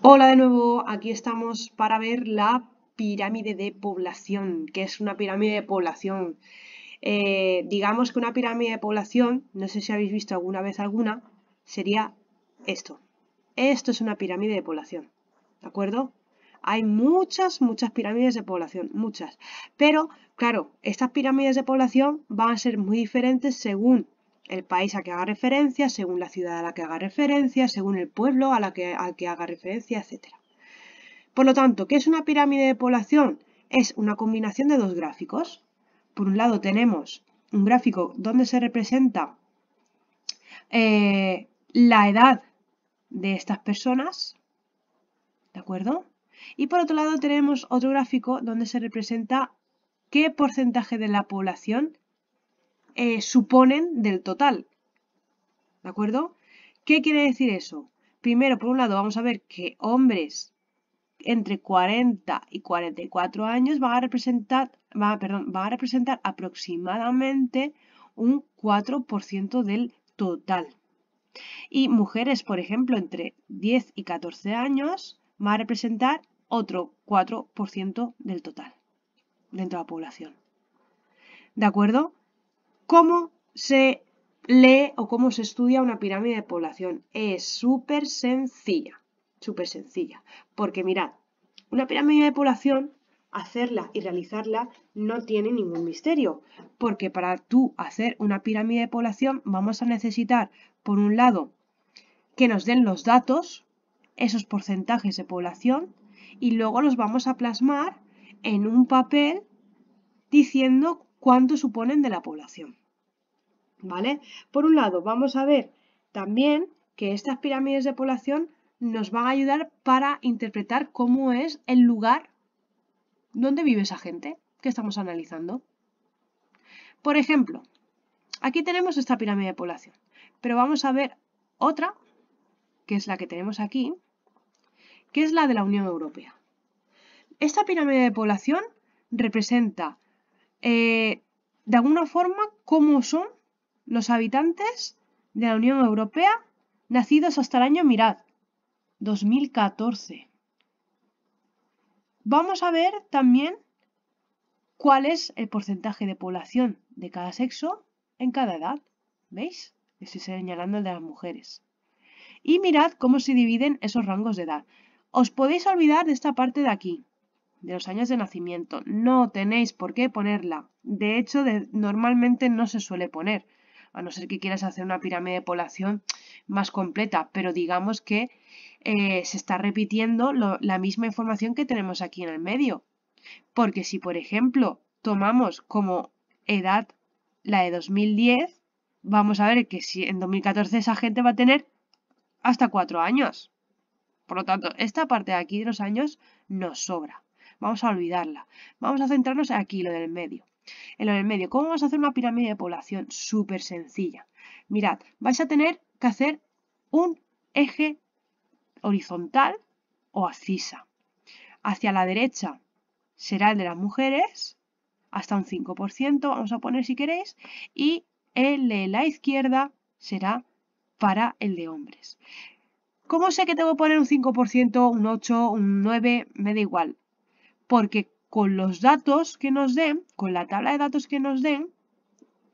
Hola de nuevo, aquí estamos para ver la pirámide de población, que es una pirámide de población. Eh, digamos que una pirámide de población, no sé si habéis visto alguna vez alguna, sería esto. Esto es una pirámide de población, ¿de acuerdo? Hay muchas, muchas pirámides de población, muchas. Pero, claro, estas pirámides de población van a ser muy diferentes según el país a que haga referencia, según la ciudad a la que haga referencia, según el pueblo que, al que haga referencia, etc. Por lo tanto, ¿qué es una pirámide de población? Es una combinación de dos gráficos. Por un lado tenemos un gráfico donde se representa eh, la edad de estas personas, ¿de acuerdo? Y por otro lado tenemos otro gráfico donde se representa qué porcentaje de la población eh, suponen del total. ¿De acuerdo? ¿Qué quiere decir eso? Primero, por un lado, vamos a ver que hombres entre 40 y 44 años van a representar, a representar aproximadamente un 4% del total. Y mujeres, por ejemplo, entre 10 y 14 años van a representar otro 4% del total dentro de la población. ¿De acuerdo? ¿Cómo se lee o cómo se estudia una pirámide de población? Es súper sencilla, súper sencilla. Porque mirad, una pirámide de población, hacerla y realizarla no tiene ningún misterio. Porque para tú hacer una pirámide de población vamos a necesitar, por un lado, que nos den los datos, esos porcentajes de población, y luego los vamos a plasmar en un papel diciendo cuánto suponen de la población. ¿Vale? Por un lado, vamos a ver también que estas pirámides de población nos van a ayudar para interpretar cómo es el lugar donde vive esa gente que estamos analizando. Por ejemplo, aquí tenemos esta pirámide de población, pero vamos a ver otra, que es la que tenemos aquí, que es la de la Unión Europea. Esta pirámide de población representa eh, de alguna forma cómo son los habitantes de la Unión Europea nacidos hasta el año, mirad, 2014. Vamos a ver también cuál es el porcentaje de población de cada sexo en cada edad. ¿Veis? Estoy señalando el de las mujeres. Y mirad cómo se dividen esos rangos de edad. Os podéis olvidar de esta parte de aquí, de los años de nacimiento. No tenéis por qué ponerla. De hecho, normalmente no se suele poner, a no ser que quieras hacer una pirámide de población más completa, pero digamos que eh, se está repitiendo la misma información que tenemos aquí en el medio. Porque si, por ejemplo, tomamos como edad la de 2010, vamos a ver que si en 2014 esa gente va a tener hasta cuatro años. Por lo tanto, esta parte de aquí de los años nos sobra. Vamos a olvidarla. Vamos a centrarnos aquí, lo del medio. En lo del medio, ¿cómo vamos a hacer una pirámide de población? Súper sencilla. Mirad, vais a tener que hacer un eje horizontal o acisa. Hacia la derecha será el de las mujeres, hasta un 5%, vamos a poner si queréis, y el de la izquierda será para el de hombres. ¿Cómo sé que tengo que poner un 5%, un 8, un 9? Me da igual porque con los datos que nos den, con la tabla de datos que nos den,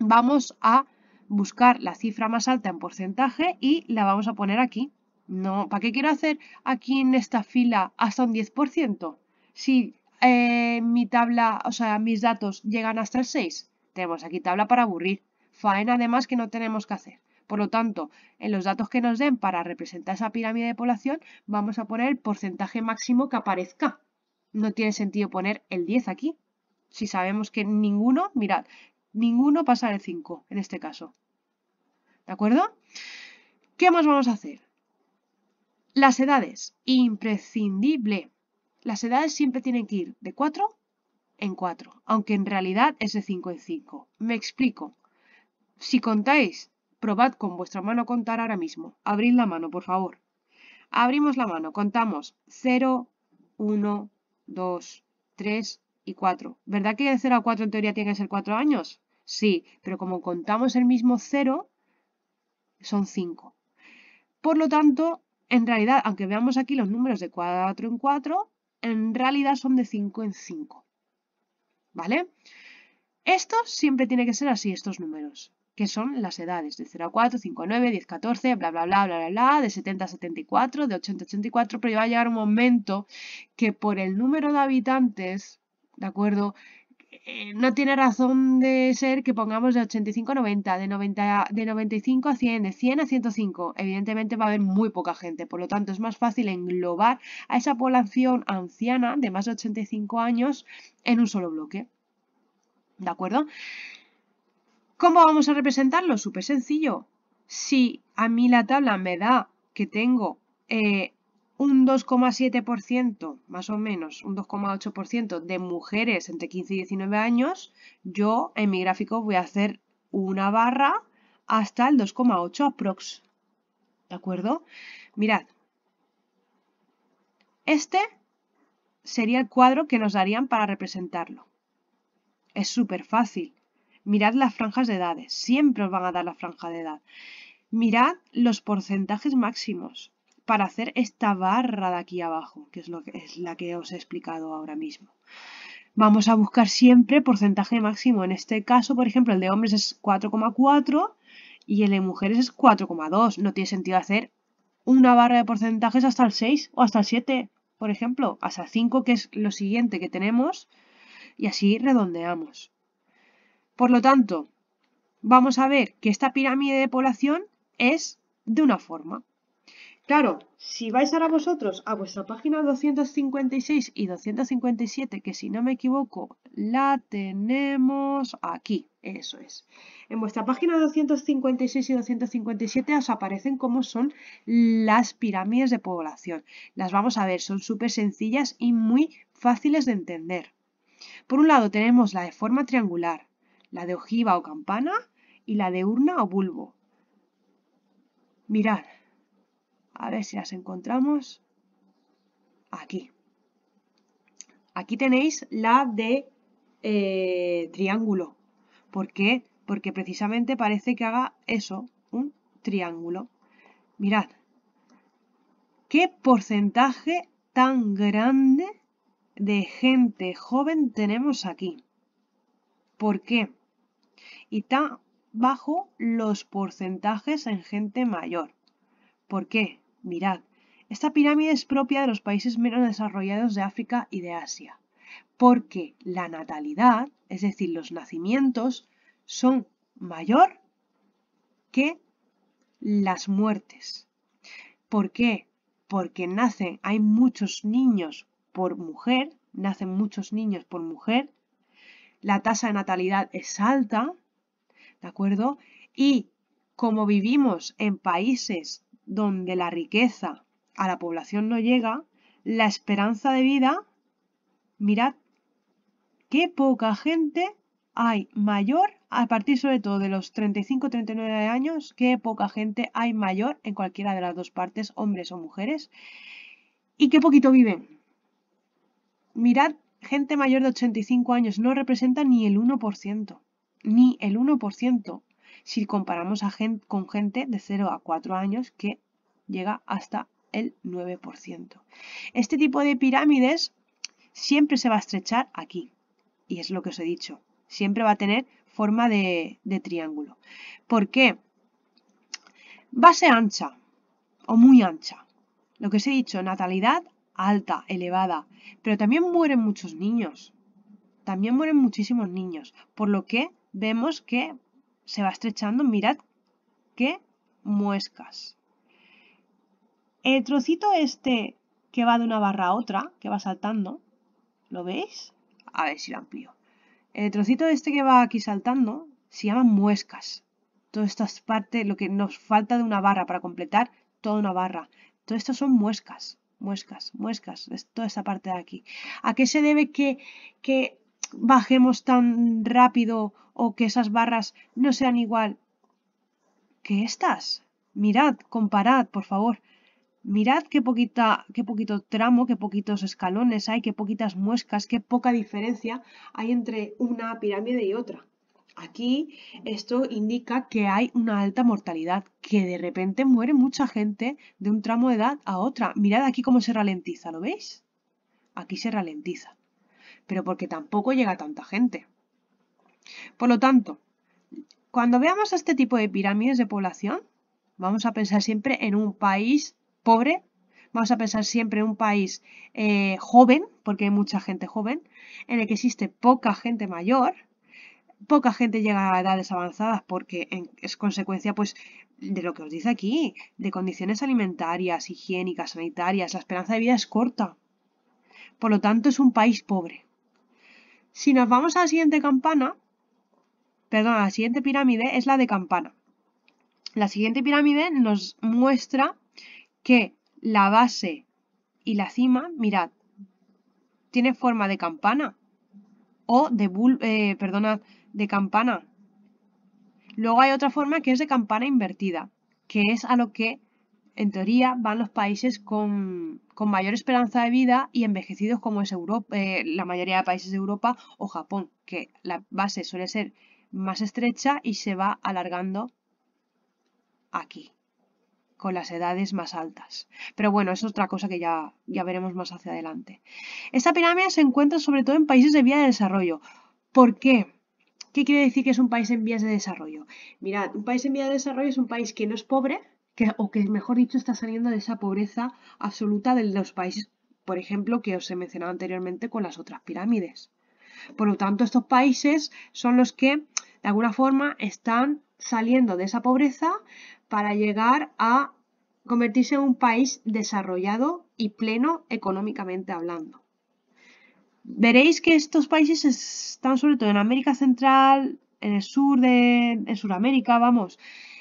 vamos a buscar la cifra más alta en porcentaje y la vamos a poner aquí. No, ¿Para qué quiero hacer aquí en esta fila hasta un 10%? Si eh, mi tabla, o sea, mis datos llegan hasta el 6, tenemos aquí tabla para aburrir. Faena además que no tenemos que hacer. Por lo tanto, en los datos que nos den para representar esa pirámide de población, vamos a poner el porcentaje máximo que aparezca no tiene sentido poner el 10 aquí. Si sabemos que ninguno, mirad, ninguno pasa el 5 en este caso. ¿De acuerdo? ¿Qué más vamos a hacer? Las edades, imprescindible. Las edades siempre tienen que ir de 4 en 4, aunque en realidad es de 5 en 5. Me explico. Si contáis, probad con vuestra mano contar ahora mismo. Abrid la mano, por favor. Abrimos la mano, contamos 0, 1, 2, 3 y 4. ¿Verdad que de 0 a 4 en teoría tiene que ser 4 años? Sí, pero como contamos el mismo 0, son 5. Por lo tanto, en realidad, aunque veamos aquí los números de 4 en 4, en realidad son de 5 en 5. ¿Vale? Esto siempre tiene que ser así, estos números que son las edades de 0 a 4, 5 a 9, 10 14, bla, bla, bla, bla, bla, bla, de 70 a 74, de 80 a 84, pero va a llegar un momento que por el número de habitantes, ¿de acuerdo? Eh, no tiene razón de ser que pongamos de 85 a 90, de, 90, de 95 a 100, de 100 a 105. Evidentemente va a haber muy poca gente, por lo tanto es más fácil englobar a esa población anciana de más de 85 años en un solo bloque. ¿De acuerdo? ¿Cómo vamos a representarlo? Súper sencillo. Si a mí la tabla me da que tengo eh, un 2,7%, más o menos, un 2,8% de mujeres entre 15 y 19 años, yo en mi gráfico voy a hacer una barra hasta el 2,8 aprox. ¿De acuerdo? Mirad. Este sería el cuadro que nos darían para representarlo. Es súper fácil. Mirad las franjas de edades, siempre os van a dar la franja de edad. Mirad los porcentajes máximos para hacer esta barra de aquí abajo, que es, lo que es la que os he explicado ahora mismo. Vamos a buscar siempre porcentaje máximo. En este caso, por ejemplo, el de hombres es 4,4 y el de mujeres es 4,2. No tiene sentido hacer una barra de porcentajes hasta el 6 o hasta el 7, por ejemplo, hasta el 5, que es lo siguiente que tenemos, y así redondeamos. Por lo tanto, vamos a ver que esta pirámide de población es de una forma. Claro, si vais ahora vosotros a vuestra página 256 y 257, que si no me equivoco, la tenemos aquí, eso es. En vuestra página 256 y 257 os aparecen cómo son las pirámides de población. Las vamos a ver, son súper sencillas y muy fáciles de entender. Por un lado tenemos la de forma triangular, la de ojiva o campana y la de urna o bulbo. Mirad, a ver si las encontramos aquí. Aquí tenéis la de eh, triángulo. ¿Por qué? Porque precisamente parece que haga eso, un triángulo. Mirad, ¿qué porcentaje tan grande de gente joven tenemos aquí? ¿Por qué? y está bajo los porcentajes en gente mayor. ¿Por qué? Mirad, esta pirámide es propia de los países menos desarrollados de África y de Asia, porque la natalidad, es decir, los nacimientos, son mayor que las muertes. ¿Por qué? Porque nacen, hay muchos niños por mujer, nacen muchos niños por mujer, la tasa de natalidad es alta, ¿de acuerdo? Y como vivimos en países donde la riqueza a la población no llega, la esperanza de vida, mirad qué poca gente hay mayor, a partir sobre todo de los 35-39 años, qué poca gente hay mayor en cualquiera de las dos partes, hombres o mujeres, y qué poquito viven. Mirad, gente mayor de 85 años no representa ni el 1% ni el 1% si comparamos con gente de 0 a 4 años que llega hasta el 9%. Este tipo de pirámides siempre se va a estrechar aquí, y es lo que os he dicho, siempre va a tener forma de, de triángulo. ¿Por qué? Base ancha o muy ancha. Lo que os he dicho, natalidad alta, elevada, pero también mueren muchos niños. También mueren muchísimos niños, por lo que vemos que se va estrechando, mirad qué muescas. El trocito este que va de una barra a otra, que va saltando, ¿lo veis? A ver si lo amplío. El trocito este que va aquí saltando se llama muescas. Todas estas partes, lo que nos falta de una barra para completar toda una barra. Todo esto son muescas, muescas, muescas, es toda esta parte de aquí. ¿A qué se debe que bajemos tan rápido o que esas barras no sean igual que estas. Mirad, comparad, por favor. Mirad qué, poquita, qué poquito tramo, qué poquitos escalones hay, qué poquitas muescas, qué poca diferencia hay entre una pirámide y otra. Aquí esto indica que hay una alta mortalidad, que de repente muere mucha gente de un tramo de edad a otra. Mirad aquí cómo se ralentiza, ¿lo veis? Aquí se ralentiza pero porque tampoco llega tanta gente. Por lo tanto, cuando veamos este tipo de pirámides de población, vamos a pensar siempre en un país pobre, vamos a pensar siempre en un país eh, joven, porque hay mucha gente joven, en el que existe poca gente mayor, poca gente llega a edades avanzadas porque es consecuencia pues de lo que os dice aquí, de condiciones alimentarias, higiénicas, sanitarias, la esperanza de vida es corta. Por lo tanto, es un país pobre. Si nos vamos a la siguiente campana, perdón, la siguiente pirámide es la de campana. La siguiente pirámide nos muestra que la base y la cima, mirad, tiene forma de campana o de eh, de campana. Luego hay otra forma que es de campana invertida, que es a lo que en teoría, van los países con, mayor esperanza de vida y envejecidos como es Europa, eh, la mayoría de países de Europa o Japón, que la base suele ser más estrecha y se va alargando aquí, con las edades más altas. Pero bueno, es otra cosa que ya, veremos más hacia adelante. Esta pirámide se encuentra sobre todo en países de vía de desarrollo. ¿Por qué? ¿Qué quiere decir que es un país en vías de desarrollo? Mirad, un país en vías de desarrollo es un país que no es pobre, o que mejor dicho está saliendo de esa pobreza absoluta de los países, por ejemplo, que os he mencionado anteriormente con las otras pirámides. Por lo tanto, estos países son los que, de alguna forma, están saliendo de esa pobreza para llegar a convertirse en un país desarrollado y pleno económicamente hablando. Veréis que estos países están sobre todo en América Central, en el sur de en Sudamérica, vamos,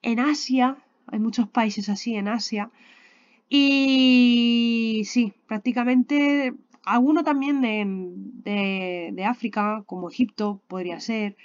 en Asia, hay muchos países así en Asia. Y sí, prácticamente alguno también de, África, como Egipto, podría ser,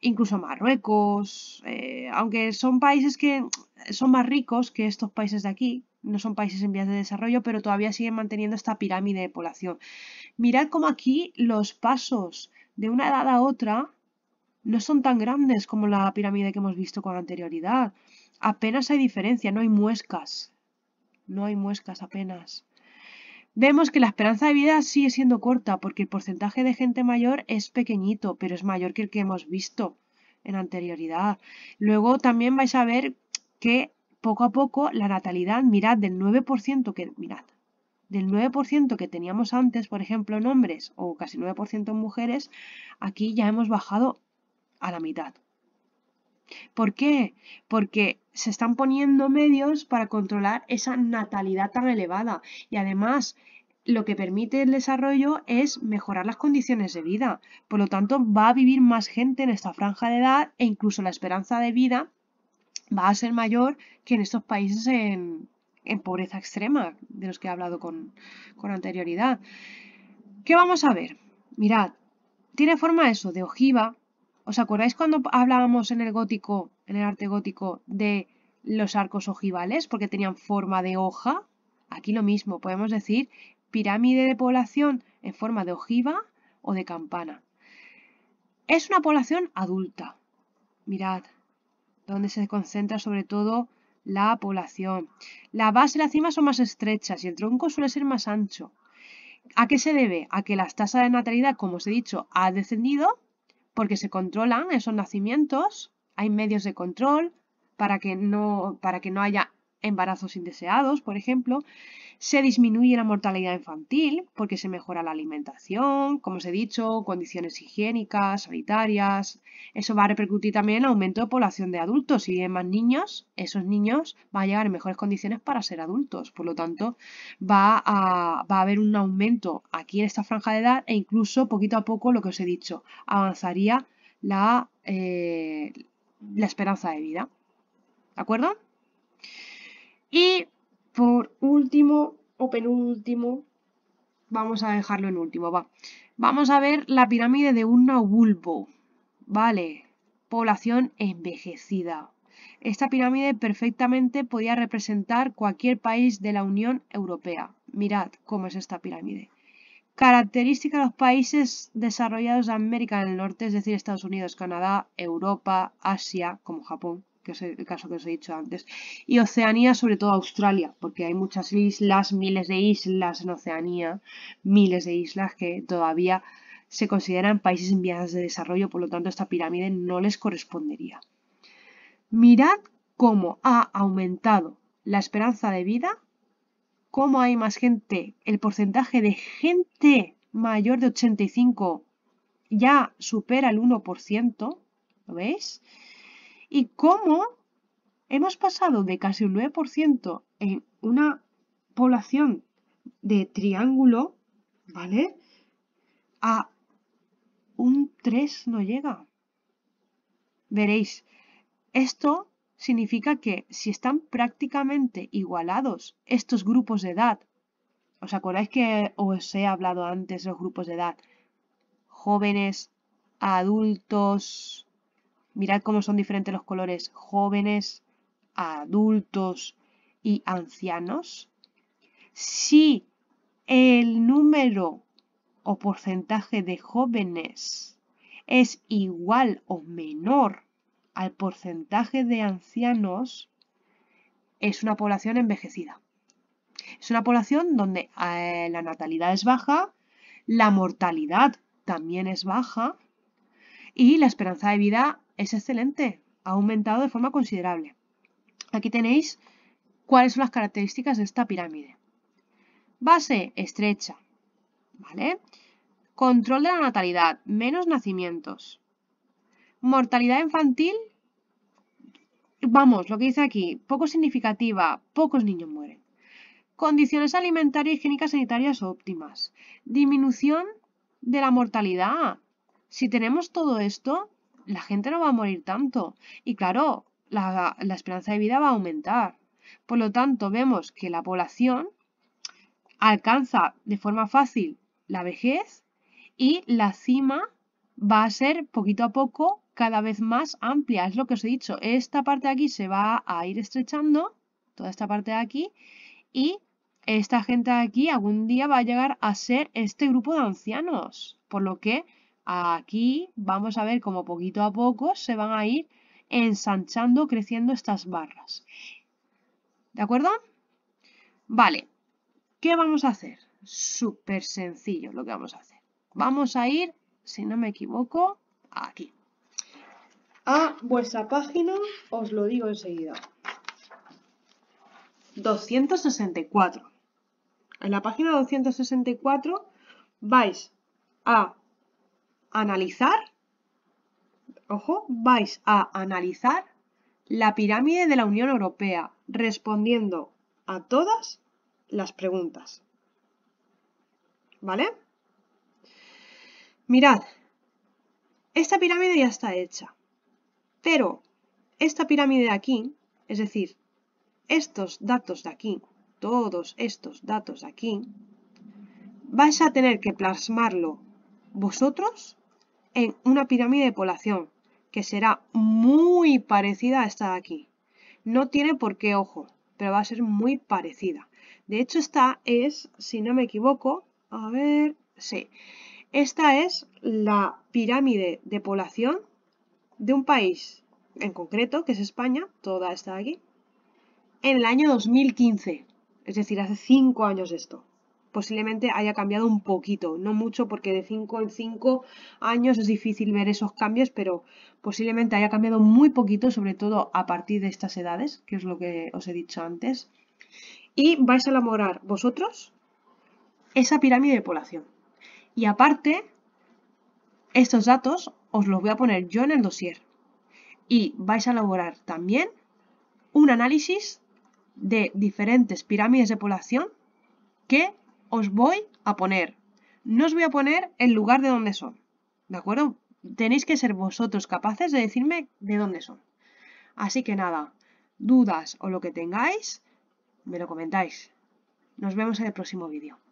incluso Marruecos, eh, aunque son países que son más ricos que estos países de aquí, no son países en vías de desarrollo, pero todavía siguen manteniendo esta pirámide de población. Mirad cómo aquí los pasos de una edad a otra no son tan grandes como la pirámide que hemos visto con anterioridad apenas hay diferencia, no hay muescas. No hay muescas apenas. Vemos que la esperanza de vida sigue siendo corta porque el porcentaje de gente mayor es pequeñito, pero es mayor que el que hemos visto en anterioridad. Luego también vais a ver que poco a poco la natalidad, mirad, del 9% que, mirad, del 9% que teníamos antes, por ejemplo, en hombres o casi 9% en mujeres, aquí ya hemos bajado a la mitad. ¿Por qué? Porque se están poniendo medios para controlar esa natalidad tan elevada y además lo que permite el desarrollo es mejorar las condiciones de vida. Por lo tanto, va a vivir más gente en esta franja de edad e incluso la esperanza de vida va a ser mayor que en estos países en, pobreza extrema de los que he hablado con anterioridad. ¿Qué vamos a ver? Mirad, tiene forma eso de ojiva, ¿Os acordáis cuando hablábamos en el gótico, en el arte gótico, de los arcos ojivales porque tenían forma de hoja? Aquí lo mismo, podemos decir pirámide de población en forma de ojiva o de campana. Es una población adulta. Mirad, donde se concentra sobre todo la población. La base y la cima son más estrechas y el tronco suele ser más ancho. ¿A qué se debe? A que las tasas de natalidad, como os he dicho, ha descendido porque se controlan esos nacimientos, hay medios de control para que no, para que no haya embarazos indeseados, por ejemplo, se disminuye la mortalidad infantil porque se mejora la alimentación, como os he dicho, condiciones higiénicas, sanitarias. Eso va a repercutir también en el aumento de población de adultos. Si hay más niños, esos niños van a llegar en mejores condiciones para ser adultos. Por lo tanto, va a, haber un aumento aquí en esta franja de edad e incluso poquito a poco, lo que os he dicho, avanzaría la, eh, la esperanza de vida. ¿De acuerdo? Y por último, o penúltimo, vamos a dejarlo en último, va. Vamos a ver la pirámide de un Vale, población envejecida. Esta pirámide perfectamente podía representar cualquier país de la Unión Europea. Mirad cómo es esta pirámide. Característica de los países desarrollados de América del Norte, es decir, Estados Unidos, Canadá, Europa, Asia, como Japón que es el caso que os he dicho antes, y Oceanía, sobre todo Australia, porque hay muchas islas, miles de islas en Oceanía, miles de islas que todavía se consideran países en vías de desarrollo, por lo tanto esta pirámide no les correspondería. Mirad cómo ha aumentado la esperanza de vida, cómo hay más gente, el porcentaje de gente mayor de 85 ya supera el 1%, ¿lo veis? y cómo hemos pasado de casi un 9% en una población de triángulo, ¿vale? A un 3 no llega. Veréis, esto significa que si están prácticamente igualados estos grupos de edad, ¿os acordáis que os he hablado antes de los grupos de edad? Jóvenes, adultos, Mirad cómo son diferentes los colores, jóvenes, adultos y ancianos. Si el número o porcentaje de jóvenes es igual o menor al porcentaje de ancianos, es una población envejecida. Es una población donde eh, la natalidad es baja, la mortalidad también es baja y la esperanza de vida es excelente, ha aumentado de forma considerable. Aquí tenéis cuáles son las características de esta pirámide. Base estrecha, ¿vale? Control de la natalidad, menos nacimientos. Mortalidad infantil, vamos, lo que dice aquí, poco significativa, pocos niños mueren. Condiciones alimentarias, y higiénicas, sanitarias óptimas. Disminución de la mortalidad. Si tenemos todo esto, la gente no va a morir tanto. Y claro, la, esperanza de vida va a aumentar. Por lo tanto, vemos que la población alcanza de forma fácil la vejez y la cima va a ser poquito a poco cada vez más amplia. Es lo que os he dicho. Esta parte de aquí se va a ir estrechando, toda esta parte de aquí, y esta gente de aquí algún día va a llegar a ser este grupo de ancianos. Por lo que Aquí vamos a ver cómo poquito a poco se van a ir ensanchando, creciendo estas barras. ¿De acuerdo? Vale. ¿Qué vamos a hacer? Súper sencillo lo que vamos a hacer. Vamos a ir, si no me equivoco, aquí. A vuestra página, os lo digo enseguida. 264. En la página 264 vais a analizar, ojo, vais a analizar la pirámide de la Unión Europea respondiendo a todas las preguntas. ¿Vale? Mirad, esta pirámide ya está hecha, pero esta pirámide de aquí, es decir, estos datos de aquí, todos estos datos de aquí, vais a tener que plasmarlo vosotros en una pirámide de población, que será muy parecida a esta de aquí. No tiene por qué, ojo, pero va a ser muy parecida. De hecho, esta es, si no me equivoco, a ver, sí, esta es la pirámide de población de un país en concreto, que es España, toda esta de aquí, en el año 2015. Es decir, hace cinco años esto posiblemente haya cambiado un poquito, no mucho porque de 5 en 5 años es difícil ver esos cambios, pero posiblemente haya cambiado muy poquito, sobre todo a partir de estas edades, que es lo que os he dicho antes. Y vais a elaborar vosotros esa pirámide de población. Y aparte, estos datos os los voy a poner yo en el dossier. Y vais a elaborar también un análisis de diferentes pirámides de población que os voy a poner. No os voy a poner el lugar de donde son. ¿De acuerdo? Tenéis que ser vosotros capaces de decirme de dónde son. Así que nada, dudas o lo que tengáis, me lo comentáis. Nos vemos en el próximo vídeo.